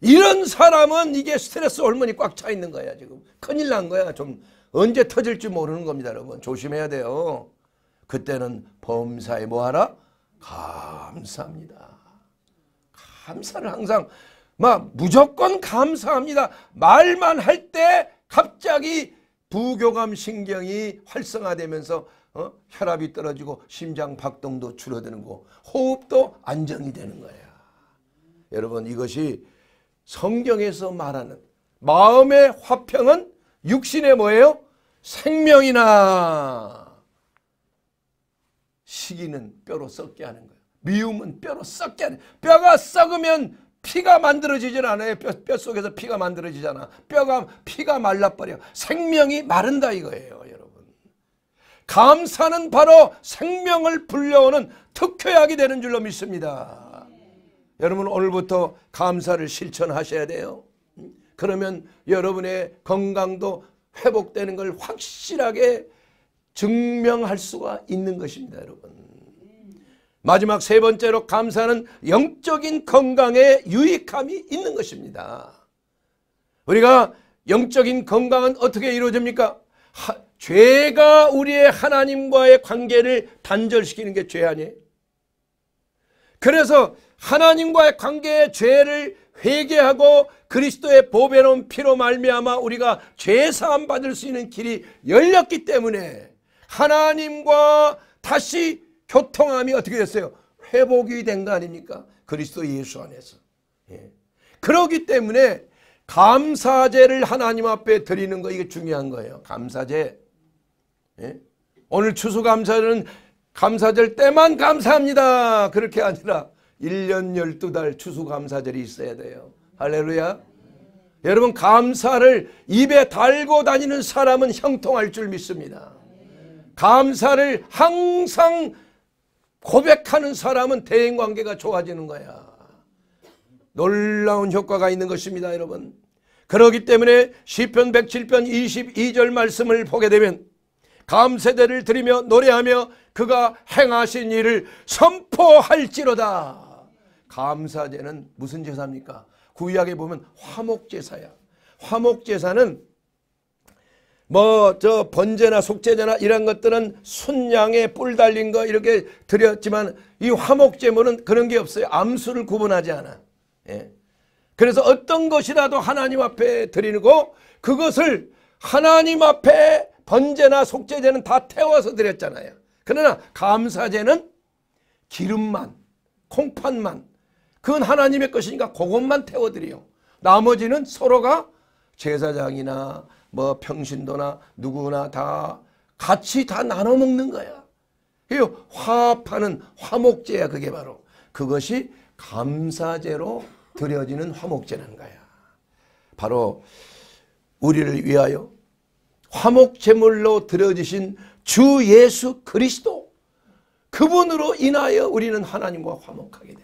이런 사람은 이게 스트레스 호르니꽉 차 있는 거야, 지금. 큰일 난 거야. 좀 언제 터질지 모르는 겁니다, 여러분. 조심해야 돼요. 그때는 범사에 뭐하라? 감사합니다. 감사를 항상 막 무조건 감사합니다. 말만 할 때 갑자기 부교감 신경이 활성화되면서 어? 혈압이 떨어지고 심장 박동도 줄어드는 거 호흡도 안정이 되는 거야. 여러분 이것이 성경에서 말하는 마음의 화평은 육신의 뭐예요? 생명이나 시기는 뼈로 썩게 하는 거예요. 미움은 뼈로 썩게 하는 뼈가 썩으면 피가 만들어지진 않아요. 뼈, 뼈 속에서 피가 만들어지잖아. 뼈가 피가 말라버려. 생명이 마른다 이거예요, 여러분. 감사는 바로 생명을 불려오는 특효약이 되는 줄로 믿습니다. 여러분 오늘부터 감사를 실천하셔야 돼요. 그러면 여러분의 건강도 회복되는 걸 확실하게 증명할 수가 있는 것입니다, 여러분. 마지막 세 번째로 감사는 영적인 건강에 유익함이 있는 것입니다. 우리가 영적인 건강은 어떻게 이루어집니까? 하, 죄가 우리의 하나님과의 관계를 단절시키는 게 죄 아니에요? 그래서 하나님과의 관계의 죄를 회개하고 그리스도의 보배로운 피로 말미암아 우리가 죄 사함 받을 수 있는 길이 열렸기 때문에 하나님과 다시 교통함이 어떻게 됐어요? 회복이 된 거 아닙니까? 그리스도 예수 안에서. 예. 그러기 때문에 감사제를 하나님 앞에 드리는 거 이게 중요한 거예요. 감사제. 예? 오늘 추수감사는 감사절 때만 감사합니다. 그렇게 아니라 1년 12달 추수감사절이 있어야 돼요. 할렐루야. 여러분 감사를 입에 달고 다니는 사람은 형통할 줄 믿습니다. 감사를 항상 고백하는 사람은 대인관계가 좋아지는 거야. 놀라운 효과가 있는 것입니다 여러분. 그러기 때문에 시편 107편 22절 말씀을 보게 되면 감세대를 드리며 노래하며 그가 행하신 일을 선포할지로다. 감사제는 무슨 제사입니까? 구약에 보면 화목제사야. 화목제사는 뭐저 번제나 속제제나 이런 것들은 순양에 뿔 달린 거 이렇게 드렸지만 이 화목제물은 그런 게 없어요. 암수를 구분하지 않아. 예. 그래서 어떤 것이라도 하나님 앞에 드리고 그것을 하나님 앞에 번제나 속제제는 다 태워서 드렸잖아요. 그러나 감사제는 기름만, 콩팥만 그건 하나님의 것이니까 그것만 태워드려요. 나머지는 서로가 제사장이나 뭐 평신도나 누구나 다 같이 다 나눠 먹는 거야. 이 화합하는 화목제야 그게 바로. 그것이 감사제로 드려지는 화목제라는 거야. 바로 우리를 위하여 화목제물로 드려지신 주 예수 그리스도 그분으로 인하여 우리는 하나님과 화목하게 돼.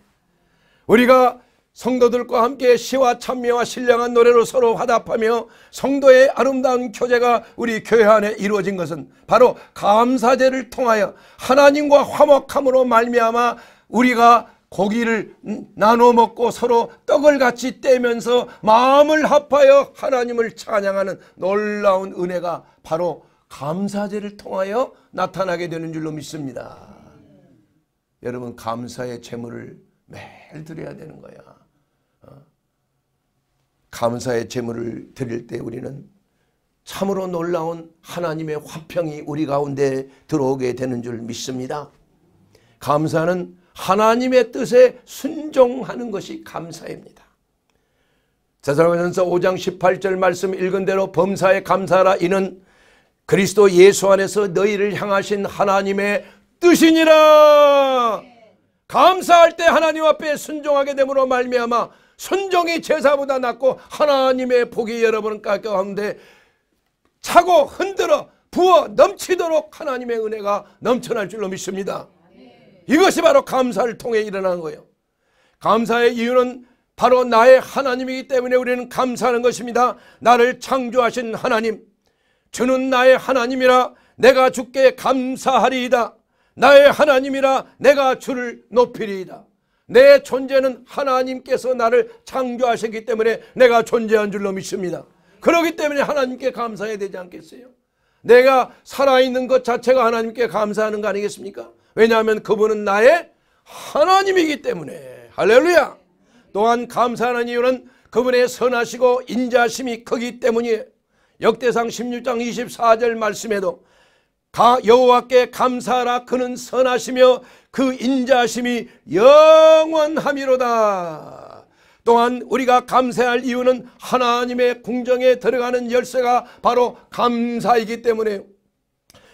우리가 성도들과 함께 시와 찬미와 신령한 노래로 서로 화답하며 성도의 아름다운 교제가 우리 교회 안에 이루어진 것은 바로 감사제를 통하여 하나님과 화목함으로 말미암아 우리가 고기를 나눠 먹고 서로 떡을 같이 떼면서 마음을 합하여 하나님을 찬양하는 놀라운 은혜가 바로 감사제를 통하여 나타나게 되는 줄로 믿습니다. 여러분 감사의 제물을 매일 드려야 되는 거야. 감사의 제물을 드릴 때 우리는 참으로 놀라운 하나님의 화평이 우리 가운데 들어오게 되는 줄 믿습니다. 감사는 하나님의 뜻에 순종하는 것이 감사입니다. 자살로전서 5장 18절 말씀 읽은 대로 범사에 감사라 이는 그리스도 예수 안에서 너희를 향하신 하나님의 뜻이니라. 감사할 때 하나님 앞에 순종하게 되므로 말미암아 순종이 제사보다 낫고 하나님의 복이 여러분 을깎여 가운데 차고 흔들어 부어 넘치도록 하나님의 은혜가 넘쳐날 줄로 믿습니다. 이것이 바로 감사를 통해 일어나 거예요. 감사의 이유는 바로 나의 하나님이기 때문에 우리는 감사하는 것입니다. 나를 창조하신 하나님, 주는 나의 하나님이라 내가 주께 감사하리이다. 나의 하나님이라 내가 주를 높이리이다. 내 존재는 하나님께서 나를 창조하셨기 때문에 내가 존재한 줄로 믿습니다. 그러기 때문에 하나님께 감사해야 되지 않겠어요? 내가 살아있는 것 자체가 하나님께 감사하는 거 아니겠습니까? 왜냐하면 그분은 나의 하나님이기 때문에 할렐루야 또한 감사하는 이유는 그분의 선하시고 인자심이 크기 때문이에요 역대상 16장 24절 말씀에도 여호와께 감사하라 그는 선하시며 그 인자심이 영원함이로다. 또한 우리가 감사할 이유는 하나님의 궁정에 들어가는 열쇠가 바로 감사이기 때문에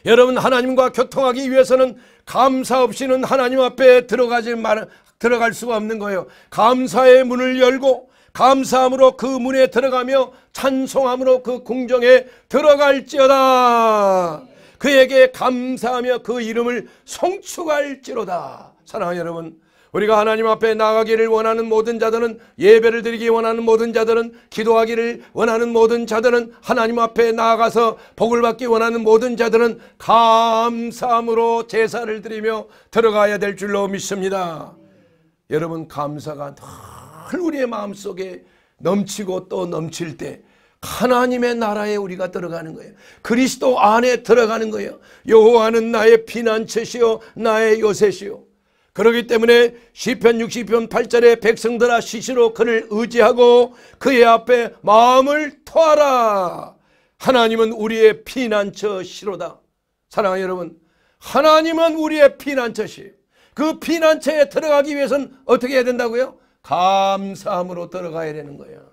여러분 하나님과 교통하기 위해서는 감사 없이는 하나님 앞에 들어가지 말 들어갈 수가 없는 거예요. 감사의 문을 열고 감사함으로 그 문에 들어가며 찬송함으로 그 궁정에 들어갈지어다. 그에게 감사하며 그 이름을 송축할지로다 사랑하는 여러분 우리가 하나님 앞에 나가기를 원하는 모든 자들은 예배를 드리기 원하는 모든 자들은 기도하기를 원하는 모든 자들은 하나님 앞에 나가서 복을 받기 원하는 모든 자들은 감사함으로 제사를 드리며 들어가야 될 줄로 믿습니다. 여러분 감사가 늘 우리의 마음속에 넘치고 또 넘칠 때 하나님의 나라에 우리가 들어가는 거예요. 그리스도 안에 들어가는 거예요. 여호와는 나의 피난처시요 나의 요새시요. 그러기 때문에 시편 60편 8절에 백성들아 시시로 그를 의지하고 그의 앞에 마음을 토하라. 하나님은 우리의 피난처시로다. 사랑하는 여러분, 하나님은 우리의 피난처시요그 피난처에 들어가기 위해서는 어떻게 해야 된다고요? 감사함으로 들어가야 되는 거예요.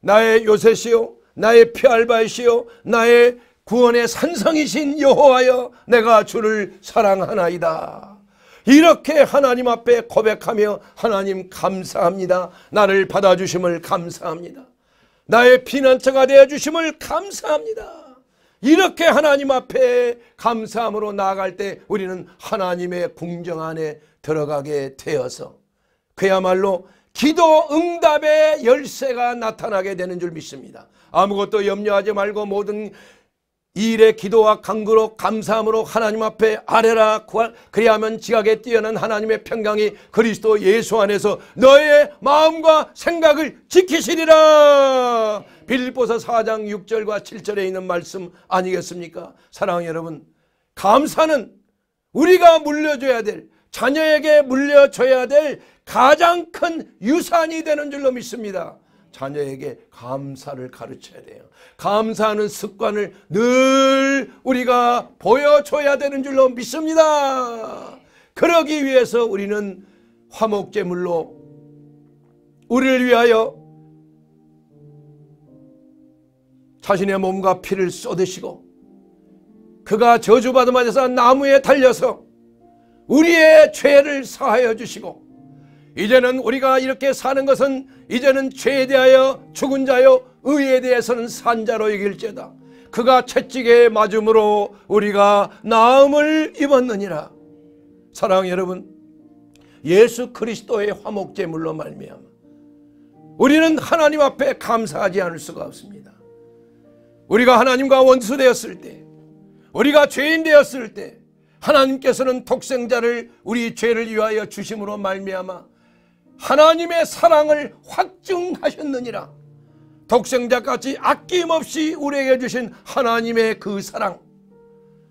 나의 요새시요 나의 피알바이시요 나의 구원의 산성이신 여호와여 내가 주를 사랑하나이다. 이렇게 하나님 앞에 고백하며 하나님 감사합니다. 나를 받아주심을 감사합니다. 나의 피난처가 되어주심을 감사합니다. 이렇게 하나님 앞에 감사함으로 나아갈 때 우리는 하나님의 궁정 안에 들어가게 되어서 그야말로 기도 응답의 열쇠가 나타나게 되는 줄 믿습니다. 아무것도 염려하지 말고 모든 일에 기도와 간구로 감사함으로 하나님 앞에 아뢰라 그리하면 지각에 뛰어난 하나님의 평강이 그리스도 예수 안에서 너의 마음과 생각을 지키시리라. 빌보서 4장 6절과 7절에 있는 말씀 아니겠습니까? 사랑 여러분, 감사는 우리가 물려줘야 될 자녀에게 물려줘야 될 가장 큰 유산이 되는 줄로 믿습니다. 자녀에게 감사를 가르쳐야 돼요. 감사하는 습관을 늘 우리가 보여줘야 되는 줄로 믿습니다. 그러기 위해서 우리는 화목제물로 우리를 위하여 자신의 몸과 피를 쏟으시고 그가 저주받음 받아서 나무에 달려서 우리의 죄를 사하여 주시고 이제는 우리가 이렇게 사는 것은 이제는 죄에 대하여 죽은 자여 의에 대해서는 산 자로 이길죄다 그가 채찍에 맞음으로 우리가 나음을 입었느니라 사랑 여러분 예수 그리스도의 화목제물로 말미암 우리는 하나님 앞에 감사하지 않을 수가 없습니다 우리가 하나님과 원수 되었을 때 우리가 죄인 되었을 때 하나님께서는 독생자를 우리 죄를 위하여 주심으로 말미암아 하나님의 사랑을 확증하셨느니라. 독생자같이 아낌없이 우리에게 주신 하나님의 그 사랑.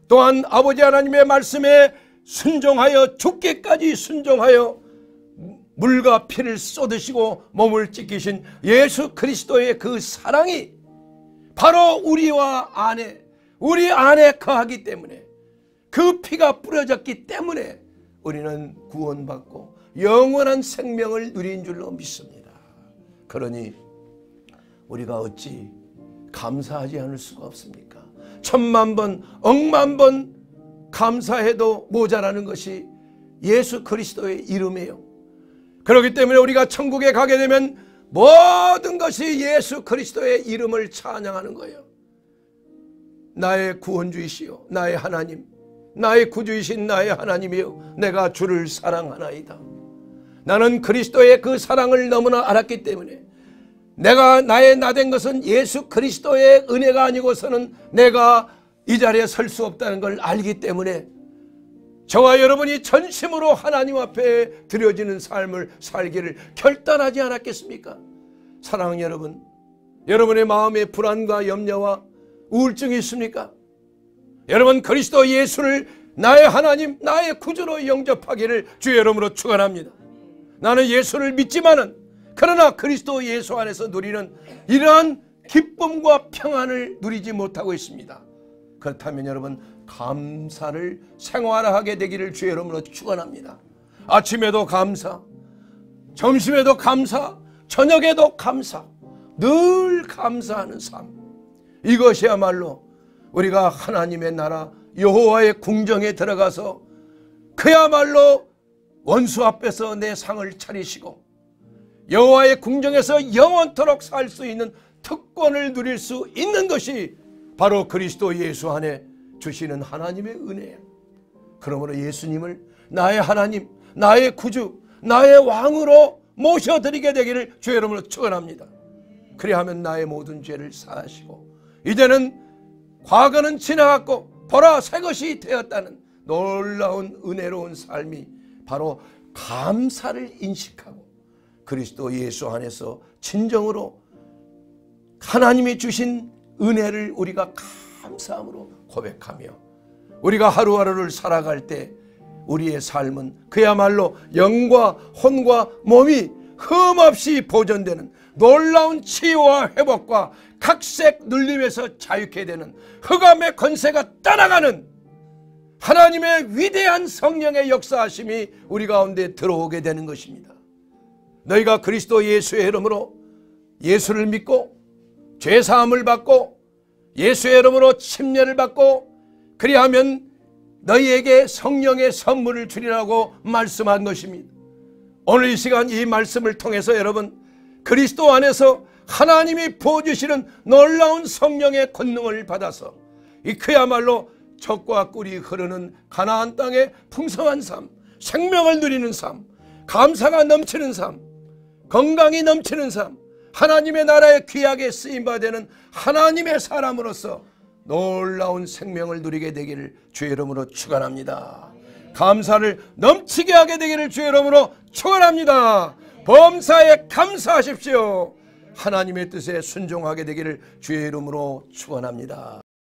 또한 아버지 하나님의 말씀에 순종하여 죽기까지 순종하여 물과 피를 쏟으시고 몸을 찢기신 예수 그리스도의 그 사랑이 바로 우리와 아내, 우리 안에 거하기 때문에 그 피가 뿌려졌기 때문에 우리는 구원받고 영원한 생명을 누린 줄로 믿습니다. 그러니 우리가 어찌 감사하지 않을 수가 없습니까? 천만 번, 억만 번 감사해도 모자라는 것이 예수 그리스도의 이름이에요. 그렇기 때문에 우리가 천국에 가게 되면 모든 것이 예수 그리스도의 이름을 찬양하는 거예요. 나의 구원주이시요 나의 하나님 나의 구주이신 나의 하나님이요 내가 주를 사랑하나이다. 나는 그리스도의 그 사랑을 너무나 알았기 때문에 내가 나의 나 된 것은 예수 그리스도의 은혜가 아니고서는 내가 이 자리에 설 수 없다는 걸 알기 때문에 저와 여러분이 전심으로 하나님 앞에 드려지는 삶을 살기를 결단하지 않았겠습니까? 사랑하는 여러분, 여러분의 마음에 불안과 염려와 우울증이 있습니까? 여러분 그리스도 예수를 나의 하나님, 나의 구주로 영접하기를 주의 이름으로 축원합니다. 나는 예수를 믿지만은 그러나 그리스도 예수 안에서 누리는 이러한 기쁨과 평안을 누리지 못하고 있습니다. 그렇다면 여러분 감사를 생활하게 되기를 주의 이름으로 축원합니다. 아침에도 감사, 점심에도 감사, 저녁에도 감사, 늘 감사하는 삶. 이것이야말로 우리가 하나님의 나라 여호와의 궁정에 들어가서 그야말로 원수 앞에서 내 상을 차리시고 여호와의 궁정에서 영원토록 살 수 있는 특권을 누릴 수 있는 것이 바로 그리스도 예수 안에 주시는 하나님의 은혜예요. 그러므로 예수님을 나의 하나님, 나의 구주, 나의 왕으로 모셔드리게 되기를 주의 이름으로 축원합니다. 그리하면 나의 모든 죄를 사하시고 이제는 과거는 지나갔고 보라 새 것이 되었다는 놀라운 은혜로운 삶이 바로 감사를 인식하고 그리스도 예수 안에서 진정으로 하나님이 주신 은혜를 우리가 감사함으로 고백하며 우리가 하루하루를 살아갈 때 우리의 삶은 그야말로 영과 혼과 몸이 흠없이 보존되는 놀라운 치유와 회복과 각색 눌림에서 자유케 되는 흑암의 권세가 따라가는 하나님의 위대한 성령의 역사하심이 우리 가운데 들어오게 되는 것입니다. 너희가 그리스도 예수의 이름으로 예수를 믿고 죄 사함을 받고 예수의 이름으로 침례를 받고 그리하면 너희에게 성령의 선물을 주리라고 말씀한 것입니다. 오늘 이 시간 이 말씀을 통해서 여러분 그리스도 안에서 하나님이 부어주시는 놀라운 성령의 권능을 받아서 이 그야말로 적과 꿀이 흐르는 가나안 땅의 풍성한 삶, 생명을 누리는 삶, 감사가 넘치는 삶, 건강이 넘치는 삶, 하나님의 나라에 귀하게 쓰임받는 하나님의 사람으로서 놀라운 생명을 누리게 되기를 주의 이름으로 축원합니다. 감사를 넘치게 하게 되기를 주의 이름으로 축원합니다. 범사에 감사하십시오. 하나님의 뜻에 순종하게 되기를 주의 이름으로 축원합니다.